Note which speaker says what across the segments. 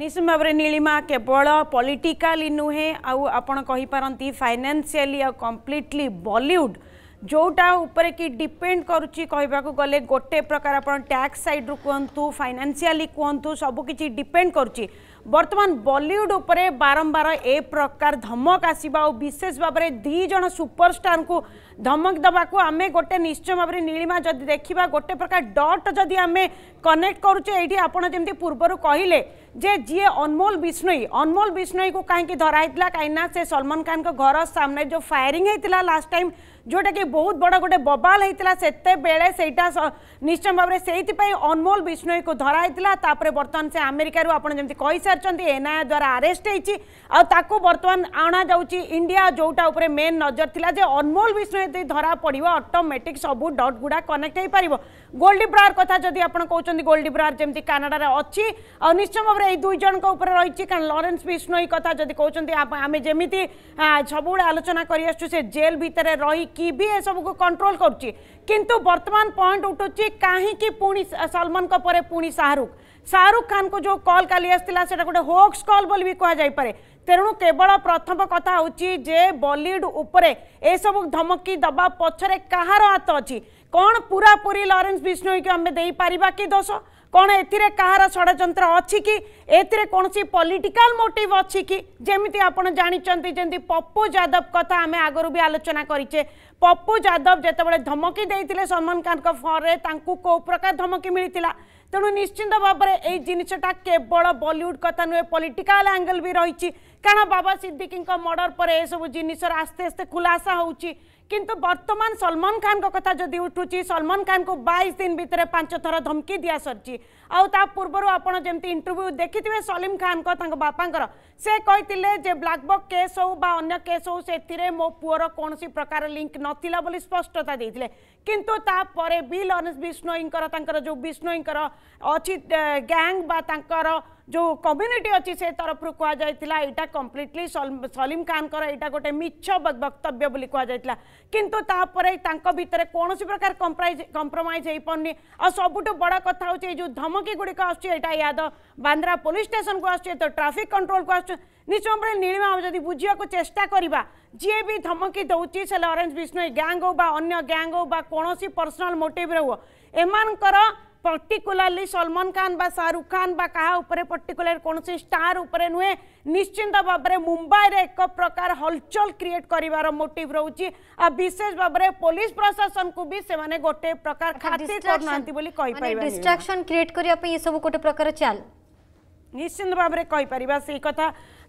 Speaker 1: निश्चित भाव में नीलीमा केवल पॉलिटिकली नुहे आपंट फाइनेसीआली आ कम्प्लीटली बलीउड जोटा कि उपेड कर गले गोटे प्रकार आप टैक्स सैड्रु कहतु फाइनेसीआली कहतु सबकि डिपेड कर बर्तमान बलीउड उपर बारंबार ए प्रकार धमक आसवा विशेष भाव में दीज सुपरस्टार को धमक दबा को आम गोटे निश्चय भाव में नीलीमा जब देखा गोटे प्रकार डट जदि आम कनेक्ट करूचे ये आपड़ जमी पूर्वर कहले जे जी अनमोल विष्णई अनमोल विष्णई को कहीं धराई कहीं से सलमान खान घर सामने जो फायरिंग होता लास्ट टाइम जोटा कि बहुत बड़ गोटे बबाल होता से निश्चय भाव से अनमोल विष्णई को धराई तापर बर्तमान से आमेरिकार आपड़ी कही सारी एनआईए द्वारा आरेस्ट हो बर्तमान अणा जा इंडिया जोटा उपर मेन नजर थी जो अनमोल विष्णु जी धरा पड़ो अटोमेटिक सब डट गुड़ा कनेक्ट हो पार गोल्डी ब्रार कथ जब आप कहते गोल्ड ब्रार जमी कानाडार अच्छी निश्चय भाव তাপরে এই দুইজনক উপরে রয়েছে কারণ লরেন্স বিষ্ণু কথা যদি কৌন আমি যেমিতি সবুড়ে আলোচনা করে আসছু সে জেল ভিতরে রই কি বি এসবু কন্ট্রোল করছি কিন্তু বর্তমান পয়েন্ট উঠুছি কী পুনি সলমন পরে পুনি শাহরুখ শাহরুখ খান কু যে কল কালি আসছিলা সেটা গোটে হোক্স কল বলে বি পারে তেণু কেবল প্রথম কথা হচ্ছে যে বলিউড উপরে এসব ধমকি দেওয়া পছরে কাহার হাত অ କ'ଣ ପୁରାପୁରି ଲରେନ୍ସ ବିଷ୍ଣୋଇକୁ ଆମେ ଦେଇପାରିବା କି ଦୋଷ କ'ଣ ଏଥିରେ କାହାର ଷଡ଼ଯନ୍ତ୍ର ଅଛି କି ଏଥିରେ କୌଣସି ପଲିଟିକାଲ ମୋଟିଭ ଅଛି କି ଯେମିତି ଆପଣ ଜାଣିଛନ୍ତି ଯେମିତି ପପୁ ଯାଦବ କଥା ଆମେ ଆଗରୁ ବି ଆଲୋଚନା କରିଛେ पप्पू जादव जितेबले धमकी देते सलमान खान फोन कौ प्रकार धमकी मिलता तेणु निश्चिंत भाव में यही जिनटा केवल बलीउड कथा नुहे पॉलिटिकल आंगल भी रही कारण बाबा सिद्दिकी मर्डर पर यह सब जिनसर आस्ते आस्ते खुलासा हो किंतु बर्तमान सलमान खान कथा जदि उठू सलमान खान को बैस दिन भितर पांच थर धमकी दि सरी आ पूर्व जमी इंटरव्यू देखि सलीम खान बापा से कही ब्लाकबक केस हो अन्य केस हो से मो पुअर कौन प्रकार लिंक न ନଥିଲା ବୋଲି ସ୍ପଷ୍ଟତା ଦେଇଥିଲେ କିନ୍ତୁ ତାପରେ ବି ଲରେନ୍ସ ବିଷ୍ଣୋଇଙ୍କର ତାଙ୍କର ଯେଉଁ ବିଷ୍ଣୋଇଙ୍କର ଅଛି ଗ୍ୟାଙ୍ଗ ବା ତାଙ୍କର जो कम्युनिटी अच्छी से तरफ कहला यहाँ कम्प्लीटली सलीम खान यहाँ गोटे मिछ वक्तव्य बोली कहला किंतु भितर कौन प्रकार कंप्राइज कंप्रमज हो पानी आ सबुठ बड़ कथ हूँ जो धमकी गुड़िक आसा यादव बांद्रा पुलिस स्टेसन को आस ट्राफिक कंट्रोल को आस निश्चय भाव नीलिमा जब बुझा चेषा करवा जी भी धमकी दौर से लरेन्स विष्णु गैंग हो अन्य गैंग हो कौन पर्सनाल मोटिव रो एमकर पर्टिकुलारली सलमान खान शाहरुख खान बा क्या उपरे पर्टिकुलर कौन स्टार उपरे नुहे निश्चिंत भाव में मुंबई रे एक प्रकार हलचल क्रिएट कर मोटिव रोचे विशेष भाव में पुलिस प्रशासन को भी से गोटे प्रकार खातिर क्रिएट करने चाल निश्चिंत भाव में कहीपर से कथा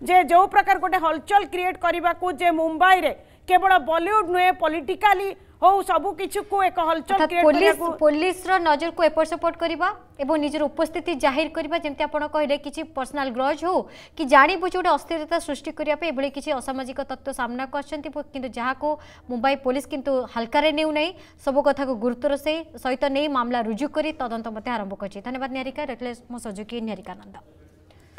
Speaker 1: जे जो प्रकार गोटे हलचल क्रिएट करने को मुंबई रे केवल बॉलीवुड नुहे पॉलिटिकली হো সবু কিছু কু এক হলচল পুলিশ পুলিশর নজর কু এপট সেপট করিবা এবং নিজের উপস্থিতি জাহির করিবা যেমতি আপন কহিলে কিছু পর্সনাল গ্রজ হো কি জানি বুঝি গোটে অস্থিরতা সৃষ্টি করিবা পে এভলি কিছু অসামাজিক তত্ত্ব সামনাকু আসছন্তি কিন্তু যাহাকু মুম্বাই পুলিশ কিন্তু হালকারে নেউ নাই সব কথাকু গুরুত্বর সেই সহিত নেই মামলা রুজু করি তদন্ত মধ্যে আরম্ভ করছি ধন্যবাদ নিহারিকা রেটলেস মো সহযোগী নিহারিকানন্দ